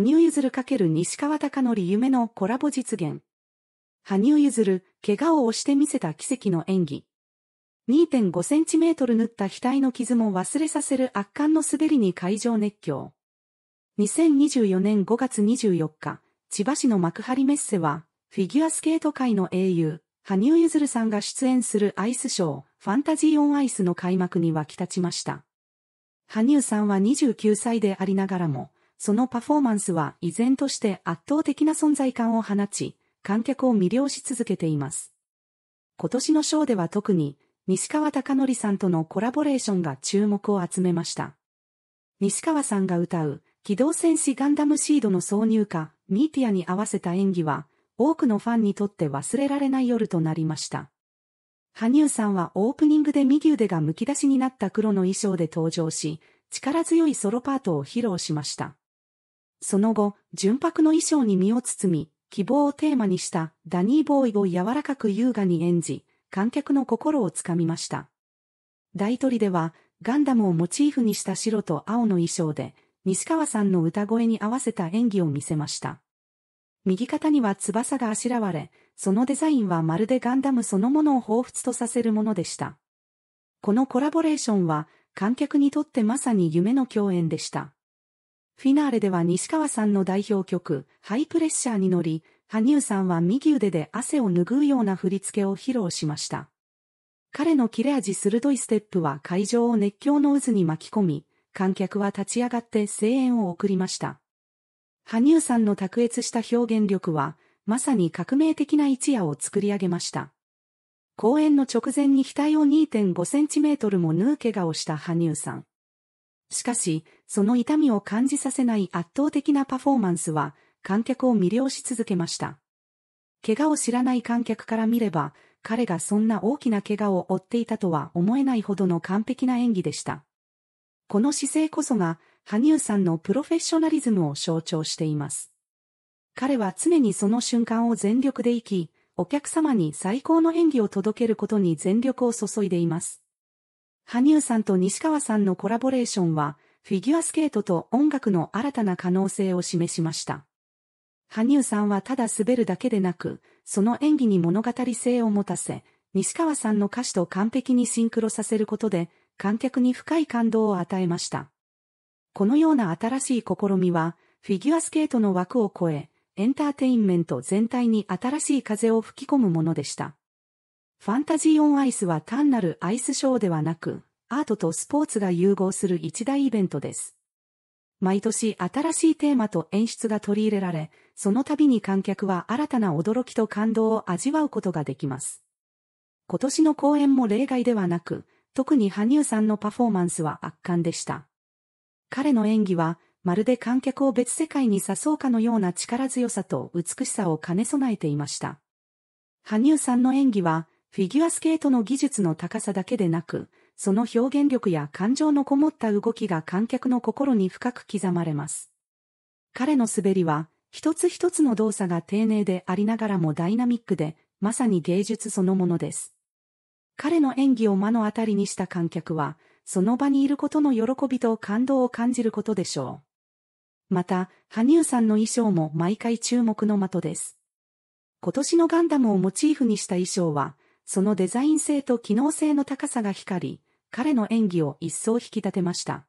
羽生結弦る西川貴則夢のコラボ実現。羽生結弦、怪我を押してみせた奇跡の演技。2.5センチメートル塗った額の傷も忘れさせる圧巻の滑りに会場熱狂。2024年5月24日、千葉市の幕張メッセは、フィギュアスケート界の英雄、羽生結弦さんが出演するアイスショー、ファンタジー・オン・アイスの開幕に沸き立ちました。羽生さんは29歳でありながらも、そのパフォーマンスは依然として圧倒的な存在感を放ち、観客を魅了し続けています。今年のショーでは特に、西川貴則さんとのコラボレーションが注目を集めました。西川さんが歌う、機動戦士ガンダムシードの挿入歌、ミーティアに合わせた演技は、多くのファンにとって忘れられない夜となりました。羽生さんはオープニングで右腕がむき出しになった黒の衣装で登場し、力強いソロパートを披露しました。その後、純白の衣装に身を包み、希望をテーマにしたダニーボーイを柔らかく優雅に演じ、観客の心をつかみました。大鳥では、ガンダムをモチーフにした白と青の衣装で、西川さんの歌声に合わせた演技を見せました。右肩には翼があしらわれ、そのデザインはまるでガンダムそのものを彷彿とさせるものでした。このコラボレーションは、観客にとってまさに夢の共演でした。フィナーレでは西川さんの代表曲、ハイプレッシャーに乗り、羽生さんは右腕で汗を拭うような振り付けを披露しました。彼の切れ味鋭いステップは会場を熱狂の渦に巻き込み、観客は立ち上がって声援を送りました。羽生さんの卓越した表現力は、まさに革命的な一夜を作り上げました。公演の直前に額を2.5センチメートルも縫う怪我をした羽生さん。しかし、その痛みを感じさせない圧倒的なパフォーマンスは、観客を魅了し続けました。怪我を知らない観客から見れば、彼がそんな大きな怪我を負っていたとは思えないほどの完璧な演技でした。この姿勢こそが、羽生さんのプロフェッショナリズムを象徴しています。彼は常にその瞬間を全力で生き、お客様に最高の演技を届けることに全力を注いでいます。羽生さんと西川さんのコラボレーションは、フィギュアスケートと音楽の新たな可能性を示しました。羽生さんはただ滑るだけでなく、その演技に物語性を持たせ、西川さんの歌詞と完璧にシンクロさせることで、観客に深い感動を与えました。このような新しい試みは、フィギュアスケートの枠を超え、エンターテインメント全体に新しい風を吹き込むものでした。ファンタジー・オン・アイスは単なるアイスショーではなく、アートとスポーツが融合する一大イベントです。毎年新しいテーマと演出が取り入れられ、その度に観客は新たな驚きと感動を味わうことができます。今年の公演も例外ではなく、特に羽生さんのパフォーマンスは圧巻でした。彼の演技は、まるで観客を別世界に誘うかのような力強さと美しさを兼ね備えていました。羽生さんの演技は、フィギュアスケートの技術の高さだけでなく、その表現力や感情のこもった動きが観客の心に深く刻まれます。彼の滑りは、一つ一つの動作が丁寧でありながらもダイナミックで、まさに芸術そのものです。彼の演技を目の当たりにした観客は、その場にいることの喜びと感動を感じることでしょう。また、羽生さんの衣装も毎回注目の的です。今年のガンダムをモチーフにした衣装は、そのデザイン性と機能性の高さが光り、彼の演技を一層引き立てました。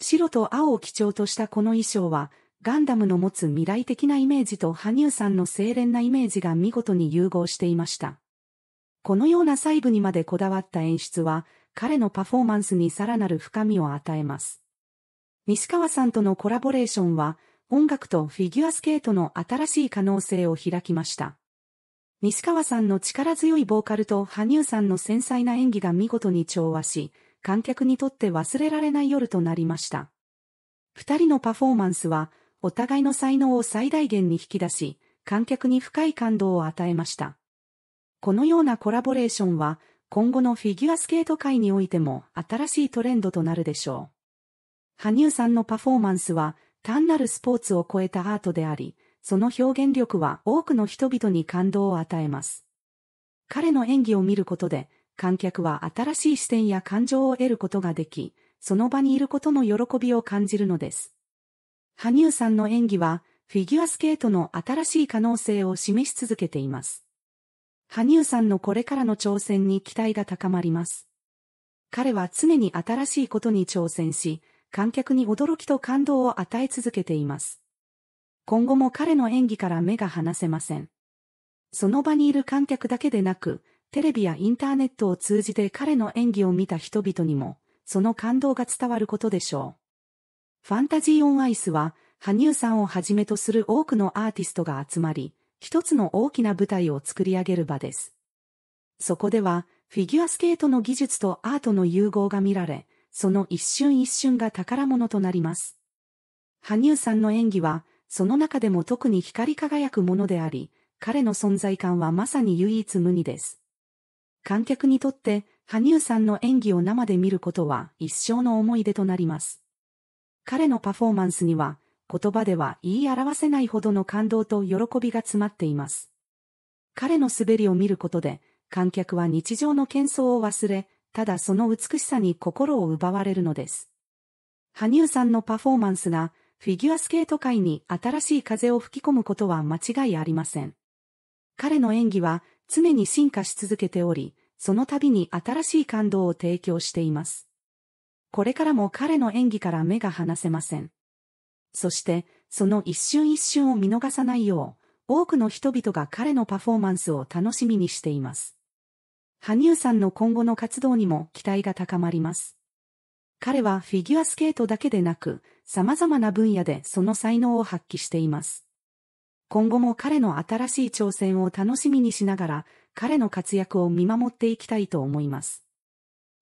白と青を基調としたこの衣装は、ガンダムの持つ未来的なイメージと羽生さんの精錬なイメージが見事に融合していました。このような細部にまでこだわった演出は、彼のパフォーマンスにさらなる深みを与えます。西川さんとのコラボレーションは、音楽とフィギュアスケートの新しい可能性を開きました。西川さんの力強いボーカルと羽生さんの繊細な演技が見事に調和し、観客にとって忘れられない夜となりました。二人のパフォーマンスは、お互いの才能を最大限に引き出し、観客に深い感動を与えました。このようなコラボレーションは、今後のフィギュアスケート界においても新しいトレンドとなるでしょう。羽生さんのパフォーマンスは単なるスポーツを超えたアートであり、その表現力は多くの人々に感動を与えます。彼の演技を見ることで、観客は新しい視点や感情を得ることができ、その場にいることの喜びを感じるのです。羽生さんの演技は、フィギュアスケートの新しい可能性を示し続けています。羽生さんのこれからの挑戦に期待が高まります。彼は常に新しいことに挑戦し、観客に驚きと感動を与え続けています。今後も彼の演技から目が離せません。その場にいる観客だけでなく、テレビやインターネットを通じて彼の演技を見た人々にも、その感動が伝わることでしょう。ファンタジー・オン・アイスは、羽生さんをはじめとする多くのアーティストが集まり、一つの大きな舞台を作り上げる場です。そこでは、フィギュアスケートの技術とアートの融合が見られ、その一瞬一瞬が宝物となります。羽生さんの演技は、その中でも特に光り輝くものであり、彼の存在感はまさに唯一無二です。観客にとって、羽生さんの演技を生で見ることは一生の思い出となります。彼のパフォーマンスには、言葉では言い表せないほどの感動と喜びが詰まっています。彼の滑りを見ることで、観客は日常の喧騒を忘れ、ただその美しさに心を奪われるのです。羽生さんのパフォーマンスがフィギュアスケート界に新しい風を吹き込むことは間違いありません。彼の演技は常に進化し続けており、その度に新しい感動を提供しています。これからも彼の演技から目が離せません。そして、その一瞬一瞬を見逃さないよう、多くの人々が彼のパフォーマンスを楽しみにしています。羽生さんの今後の活動にも期待が高まります。彼はフィギュアスケートだけでなく、様々な分野でその才能を発揮しています。今後も彼の新しい挑戦を楽しみにしながら、彼の活躍を見守っていきたいと思います。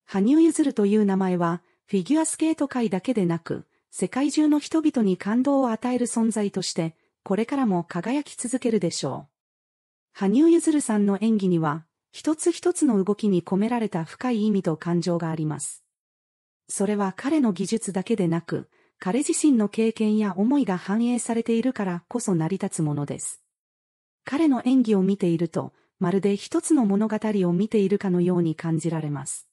羽生結弦という名前は、フィギュアスケート界だけでなく、世界中の人々に感動を与える存在として、これからも輝き続けるでしょう。羽生結弦さんの演技には、一つ一つの動きに込められた深い意味と感情があります。それは彼の技術だけでなく、彼自身の経験や思いが反映されているからこそ成り立つものです。彼の演技を見ていると、まるで一つの物語を見ているかのように感じられます。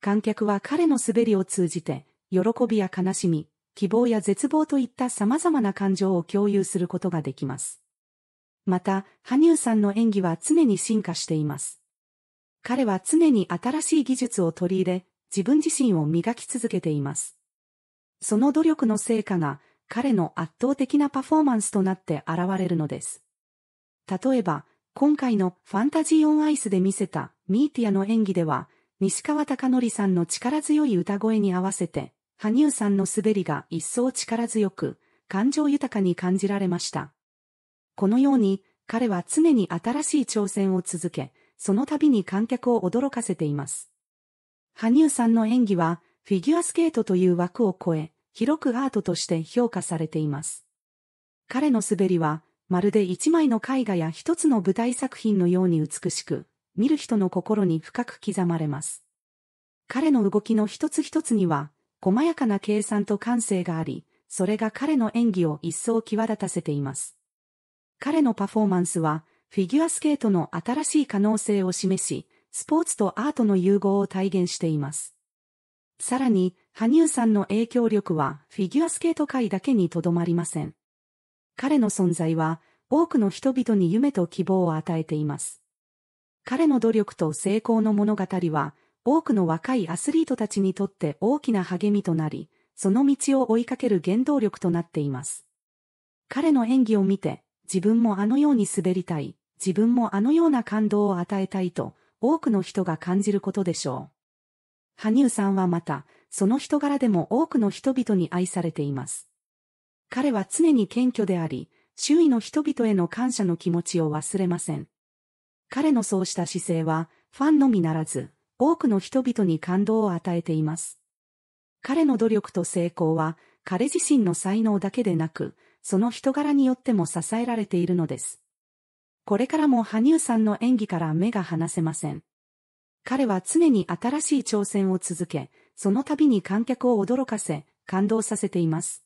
観客は彼の滑りを通じて、喜びや悲しみ、希望や絶望といった様々な感情を共有することができます。また、羽生さんの演技は常に進化しています。彼は常に新しい技術を取り入れ、自分自身を磨き続けています。その努力の成果が彼の圧倒的なパフォーマンスとなって現れるのです。例えば、今回のファンタジーオンアイスで見せたミーティアの演技では、西川貴則さんの力強い歌声に合わせて、羽生さんの滑りが一層力強く、感情豊かに感じられました。このように、彼は常に新しい挑戦を続け、その度に観客を驚かせています。羽生さんの演技は、フィギュアスケートという枠を超え、広くアートとして評価されています。彼の滑りは、まるで一枚の絵画や一つの舞台作品のように美しく、見る人の心に深く刻まれます。彼の動きの一つ一つには、細やかな計算と感性があり、それが彼の演技を一層際立たせています。彼のパフォーマンスは、フィギュアスケートの新しい可能性を示し、スポーツとアートの融合を体現しています。さらに、羽生さんの影響力はフィギュアスケート界だけにとどまりません。彼の存在は多くの人々に夢と希望を与えています。彼の努力と成功の物語は多くの若いアスリートたちにとって大きな励みとなり、その道を追いかける原動力となっています。彼の演技を見て、自分もあのように滑りたい、自分もあのような感動を与えたいと、多くの人が感じることでしょう。羽生さんはまた、その人柄でも多くの人々に愛されています。彼は常に謙虚であり、周囲の人々への感謝の気持ちを忘れません。彼のそうした姿勢は、ファンのみならず、多くの人々に感動を与えています。彼の努力と成功は、彼自身の才能だけでなく、その人柄によっても支えられているのです。これからも羽生さんの演技から目が離せません。彼は常に新しい挑戦を続け、その度に観客を驚かせ、感動させています。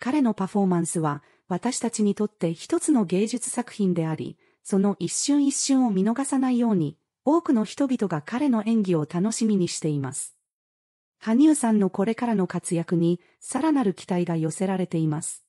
彼のパフォーマンスは、私たちにとって一つの芸術作品であり、その一瞬一瞬を見逃さないように、多くの人々が彼の演技を楽しみにしています。羽生さんのこれからの活躍に、さらなる期待が寄せられています。